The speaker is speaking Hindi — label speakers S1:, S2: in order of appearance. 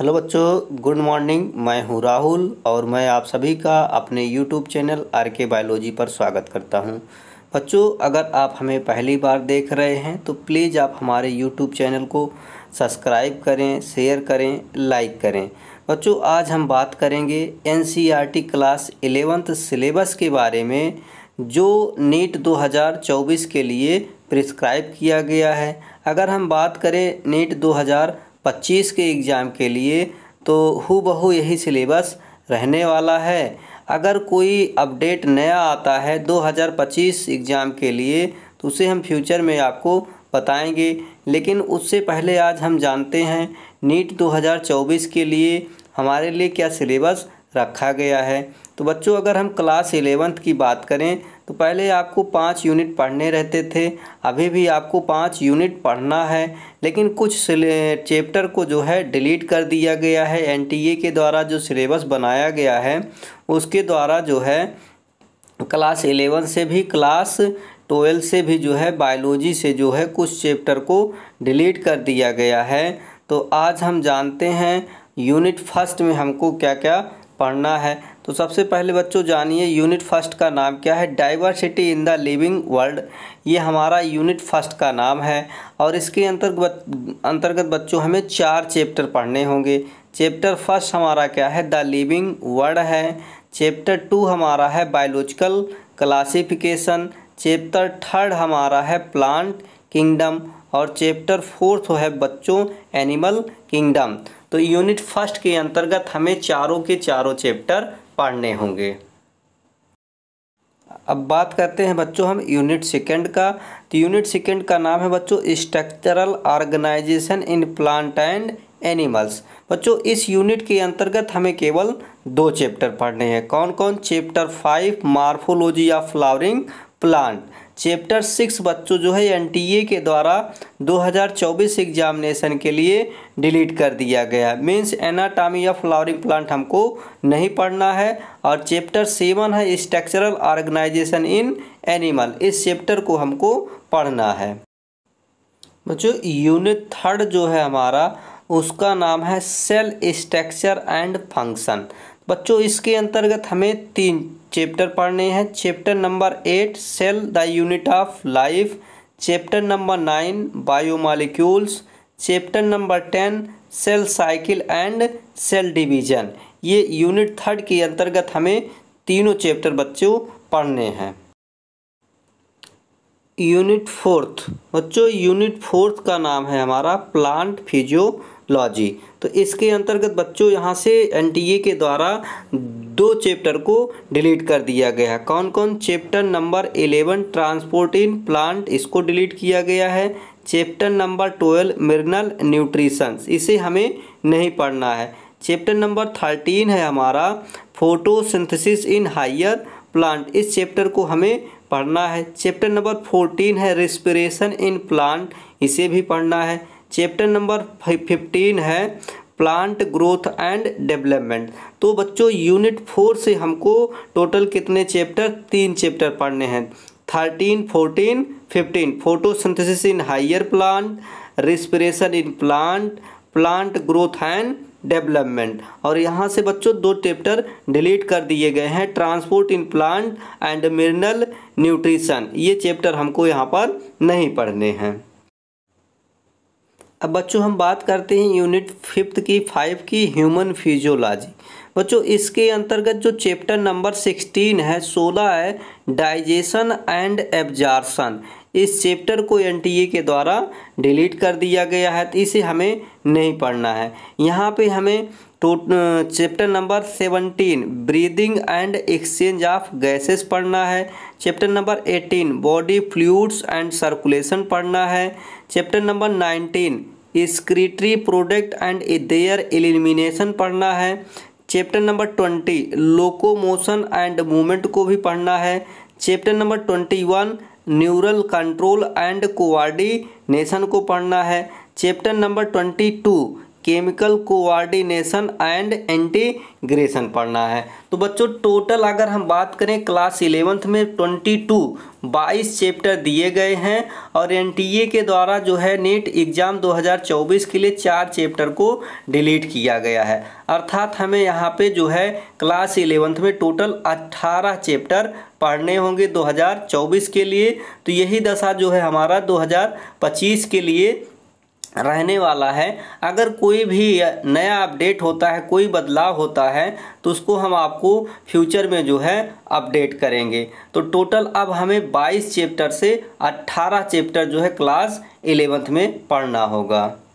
S1: हेलो बच्चों गुड मॉर्निंग मैं हूं राहुल और मैं आप सभी का अपने YouTube channel R K biology पर स्वागत करता हूं बच्चों अगर आप हमें पहली बार देख रहे हैं तो प्लीज़ आप हमारे यूट्यूब चैनल को सब्सक्राइब करें शेयर करें लाइक करें बच्चों आज हम बात करेंगे एन क्लास एलेवंथ सिलेबस के बारे में जो नीट दो के लिए प्रिस्क्राइब किया गया है अगर हम बात करें नीट दो पच्चीस के एग्ज़ाम के लिए तो हु बहू यही सिलेबस रहने वाला है अगर कोई अपडेट नया आता है 2025 एग्ज़ाम के लिए तो उसे हम फ्यूचर में आपको बताएंगे लेकिन उससे पहले आज हम जानते हैं नीट 2024 के लिए हमारे लिए क्या सिलेबस रखा गया है तो बच्चों अगर हम क्लास एलेवंथ की बात करें तो पहले आपको पाँच यूनिट पढ़ने रहते थे अभी भी आपको पाँच यूनिट पढ़ना है लेकिन कुछ चैप्टर को जो है डिलीट कर दिया गया है एनटीए के द्वारा जो सिलेबस बनाया गया है उसके द्वारा जो है क्लास एलेवन से भी क्लास ट्वेल्व से भी जो है बायोलॉजी से जो है कुछ चैप्टर को डिलीट कर दिया गया है तो आज हम जानते हैं यूनिट फर्स्ट में हमको क्या क्या पढ़ना है तो सबसे पहले बच्चों जानिए यूनिट फर्स्ट का नाम क्या है diversity in the living world ये हमारा यूनिट फर्स्ट का नाम है और इसके अंतर्गत अंतर्गत बच्चों हमें चार चैप्टर पढ़ने होंगे चैप्टर फर्स्ट हमारा क्या है द लिविंग वर्ल्ड है चैप्टर टू हमारा है बायोलॉजिकल क्लासिफिकेशन चैप्टर थर्ड हमारा है प्लांट किंगडम और चैप्टर फोर्थ है बच्चों एनिमल किंगडम तो यूनिट फर्स्ट के अंतर्गत हमें चारों के चारों चैप्टर पढ़ने होंगे अब बात करते हैं बच्चों हम यूनिट सेकंड का तो यूनिट सेकेंड का नाम है बच्चों structural organisation in plant and animals बच्चों इस यूनिट के अंतर्गत हमें केवल दो चैप्टर पढ़ने हैं कौन कौन chapter five morphology of flowering plant chapter six बच्चों जो है एनटीए के द्वारा 2024 एग्जामिनेशन के लिए डिलीट कर दिया गया means anatomy of flowering plant हमको नहीं पढ़ना है और चैप्टर सेवन है स्ट्रक्चरल ऑर्गेनाइजेशन इन एनिमल इस चैप्टर को हमको पढ़ना है बच्चों यूनिट थर्ड जो है हमारा उसका नाम है सेल स्ट्रक्चर एंड फंक्शन बच्चों इसके अंतर्गत हमें तीन चैप्टर पढ़ने हैं chapter number eight cell the unit of life chapter number nine biomolecules chapter number ten cell cycle and cell division ये यूनिट थर्ड के अंतर्गत हमें तीनों चैप्टर बच्चों पढ़ने हैं यूनिट फोर्थ बच्चों यूनिट फोर्थ का नाम है हमारा प्लांट फिजियो लॉजी तो इसके अंतर्गत बच्चों यहाँ से एनटीए के द्वारा दो चैप्टर को डिलीट कर दिया गया है कौन कौन chapter number eleven transport in plant इसको डिलीट किया गया है chapter number twelve mineral nutritions इसे हमें नहीं पढ़ना है चैप्टर नंबर थर्टीन है हमारा फोटोसिंथेसिस इन हायर प्लांट इस चैप्टर को हमें पढ़ना है चैप्टर नंबर फोर्टीन है रेस्पिरेशन इन प्लांट इसे भी पढ़ना है चैप्टर नंबर फिफ्टीन है प्लांट ग्रोथ एंड डेवलपमेंट तो बच्चों यूनिट फोर से हमको टोटल कितने चैप्टर तीन चैप्टर पढ़ने हैं thirteen fourteen fifteen photosynthesis in higher plant respiration in plant plant growth and development और यहाँ से बच्चों दो चैप्टर डिलीट कर दिए गए हैं transport in plant and mineral nutrition ये चैप्टर हमको यहाँ पर नहीं पढ़ने हैं अब बच्चों हम बात करते हैं यूनिट फिफ्थ की फाइव की ह्यूमन फिजियोलॉजी बच्चों इसके अंतर्गत जो चैप्टर नंबर सिक्सटीन है सोलह है डाइजेशन एंड एब्जार्सन इस चैप्टर को एन के द्वारा डिलीट कर दिया गया है तो इसे हमें नहीं पढ़ना है यहाँ पे हमें तो chapter number seventeen breathing and exchange of gases पढ़ना है chapter number eighteen body fluids and circulation पढ़ना है chapter number nineteen excretory product and their elimination पढ़ना है chapter number twenty locomotion and movement को भी पढ़ना है chapter number twenty one neural control and coordination को पढ़ना है chapter number twenty two chemical coordination and integration पढ़ना है तो बच्चों टोटल अगर हम बात करें क्लास इलेवेंथ में ट्वेंटी टू बाईस चैप्टर दिए गए हैं और एन के द्वारा जो है नेट एग्ज़ाम 2024 के लिए चार चैप्टर को डिलीट किया गया है अर्थात हमें यहाँ पे जो है क्लास इलेवेंथ में टोटल 18 चैप्टर पढ़ने होंगे 2024 के लिए तो यही दशा जो है हमारा दो के लिए रहने वाला है अगर कोई भी नया अपडेट होता है कोई बदलाव होता है तो उसको हम आपको फ्यूचर में जो है अपडेट करेंगे तो टोटल अब हमें 22 चैप्टर से 18 चैप्टर जो है क्लास एलेवेंथ में पढ़ना होगा